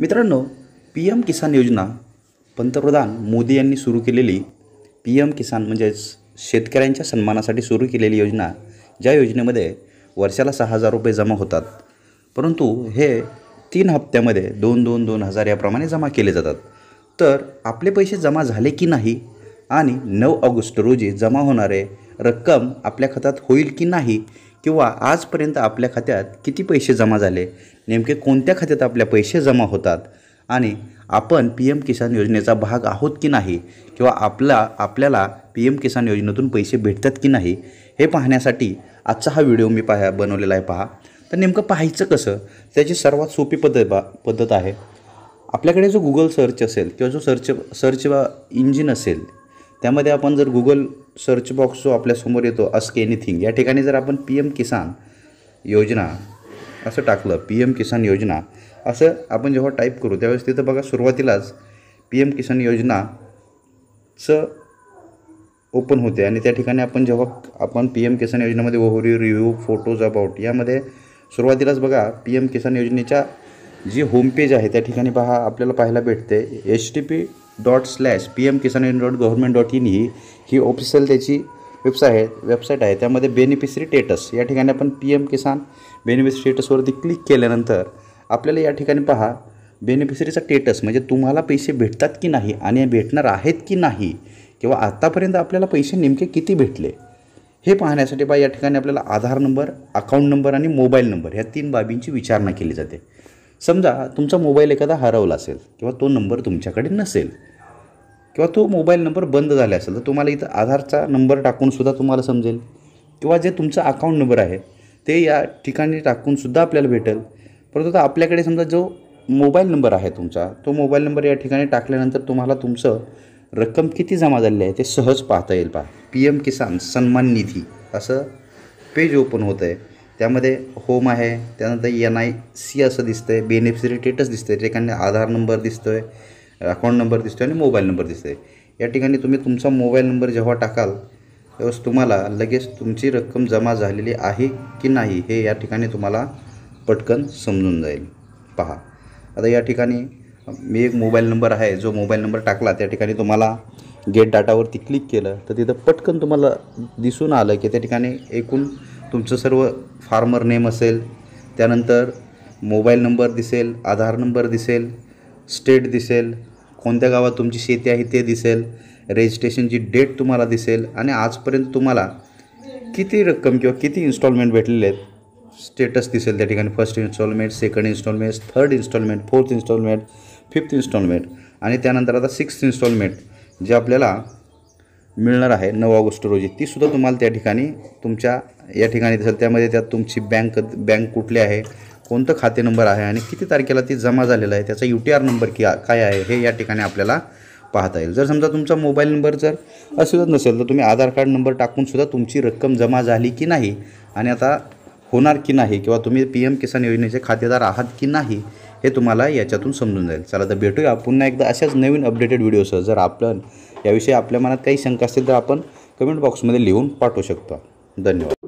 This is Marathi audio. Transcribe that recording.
मित्रांनो पी एम किसान योजना पंतप्रधान मोदी यांनी सुरू केलेली पी एम किसान म्हणजेच शेतकऱ्यांच्या सन्मानासाठी सुरू केलेली योजना ज्या योजनेमध्ये वर्षाला सहा हजार रुपये जमा होतात परंतु हे तीन हप्त्यामध्ये दोन दोन दोन हजार याप्रमाणे जमा केले जातात तर आपले पैसे जमा झाले की नाही आणि नऊ ऑगस्ट रोजी जमा होणारे रक्कम आपल्या खात्यात होईल की नाही किंवा आजपर्यंत आपल्या खात्यात किती पैसे जमा झाले नेमके कोणत्या खात्यात आपल्या पैसे जमा होतात आणि आपण पी एम किसान योजनेचा भाग आहोत की नाही किंवा आपला आपल्याला पी एम किसान योजनेतून पैसे भेटतात की नाही हे पाहण्यासाठी आजचा हा व्हिडिओ मी पाह बनवलेला आहे पहा तर नेमकं पाहायचं कसं त्याची सर्वात सोपी पद्धत बा पद्धत आहे आपल्याकडे जो गुगल सर्च असेल किंवा जो सर्च सर्च इंजिन असेल त्यामध्ये आपण जर गुगल सर्च बॉक्स जो आपल्यासमोर येतो अस्क एनिथिंग या ठिकाणी जर आपण पी एम किसान योजना असं टाकलं पी एम किसान योजना असं आपण जेव्हा टाईप करू त्यावेळेस तिथं बघा सुरुवातीलाच पी एम किसान योजनाचं ओपन होते आणि त्या ठिकाणी आपण जेव्हा आपण पी एम किसान योजनेमध्ये ओव्हरव्ह्यू रिव्ह्यू फोटोज अबाउट यामध्ये सुरुवातीलाच बघा पी एम किसान योजनेच्या जी होमपेज आहे त्या ठिकाणी पहा आपल्याला पाहायला भेटते H T P dot slash P M Kisan in dot government dot in ही ही ऑफिशियल त्याची वेबसाईट आहे वेबसाईट आहे त्यामध्ये बेनिफिशरी स्टेटस या ठिकाणी आपण पी एम किसान बेनिफिशरी स्टेटसवरती क्लिक केल्यानंतर आपल्याला या ठिकाणी पहा बेनिफिशरीचा स्टेटस म्हणजे तुम्हाला पैसे भेटतात की नाही आणि भेटणार आहेत की नाही किंवा आत्तापर्यंत आपल्याला पैसे नेमके किती भेटले हे पाहण्यासाठी बा या ठिकाणी आपल्याला आधार नंबर अकाउंट नंबर आणि मोबाईल नंबर ह्या तीन बाबींची विचारणा केली जाते समजा तुमचा मोबाईल एखादा हरवला असेल किंवा तो नंबर तुमच्याकडे नसेल किंवा तो मोबाईल नंबर बंद झाला असेल तर तुम्हाला इथं आधारचा नंबर टाकूनसुद्धा तुम्हाला समजेल किंवा जे तुमचा अकाउंट नंबर आहे ते या ठिकाणी टाकूनसुद्धा आपल्याला भेटेल परंतु आता आपल्याकडे समजा जो मोबाईल नंबर आहे तुमचा तो मोबाईल नंबर या ठिकाणी टाकल्यानंतर तुम्हाला तुमचं रक्कम किती जमा झालेली आहे ते सहज पाहता येईल पहा पी एम किसान सन्मान निधी असं पेज ओपन होतं आहे त्यामध्ये होम आहे त्यानंतर एन आय सी असं दिसतं आहे बेनिफिशरी स्टेटस दिसतं आहे त्याच्याकडे आधार नंबर दिसतो आहे अकाउंट नंबर दिसतो आणि मोबाईल नंबर दिसतो या ठिकाणी तुम्ही तुमचा मोबाईल नंबर जेव्हा टाकाल तेव्हाच तुम्हाला लगेच तुमची रक्कम जमा झालेली आहे की नाही हे या ठिकाणी तुम्हाला पटकन समजून जाईल पहा आता या ठिकाणी मी एक मोबाईल नंबर आहे जो मोबाईल नंबर टाकला त्या ठिकाणी तुम्हाला गेट डाटावरती क्लिक केलं तर तिथं पटकन तुम्हाला दिसून आलं की त्या ठिकाणी एकूण तुमचं सर्व फार्मर नेम असेल त्यानंतर मोबाईल नंबर दिसेल आधार नंबर दिसेल स्टेट दिसेल कोणत्या गावात तुमची शेती आहे ते दिसेल रजिस्ट्रेशनची डेट तुम्हाला दिसेल आणि आजपर्यंत तुम्हाला किती रक्कम किंवा किती इन्स्टॉलमेंट भेटलेले आहेत स्टेटस दिसेल त्या ठिकाणी first instalment second instalment third instalment fourth instalment fifth instalment आणि त्यानंतर आता सिक्स्थ इन्स्टॉलमेंट जे आपल्याला मिळणार आहे नऊ ऑगस्ट रोजी तीसुद्धा तुम्हाला त्या ठिकाणी तुमच्या या ठिकाणी दिसेल त्यामध्ये त्यात तुमची बँक बँक कुठली आहे कोणतं खाते नंबर आहे आणि किती तारखेला ती जमा झालेलं आहे त्याचा यू टी आर नंबर कि काय आहे हे या ठिकाणी आपल्याला पाहता येईल जर समजा तुमचा मोबाईल नंबर जर असं नसेल तर तुम्ही आधार कार्ड नंबर टाकूनसुद्धा तुमची रक्कम जमा झाली की नाही आणि आता होणार की नाही किंवा तुम्ही पी एम किसान योजनेचे खातेदार आहात की नाही हे तुम्हाला याच्यातून समजून जाईल चला तर भेटूया पुन्हा एकदा अशाच नवीन अपडेटेड व्हिडिओसह जर आपण याविषयी आपल्या मनात काही शंका असतील तर आपण कमेंट बॉक्समध्ये लिहून पाठवू शकता धन्यवाद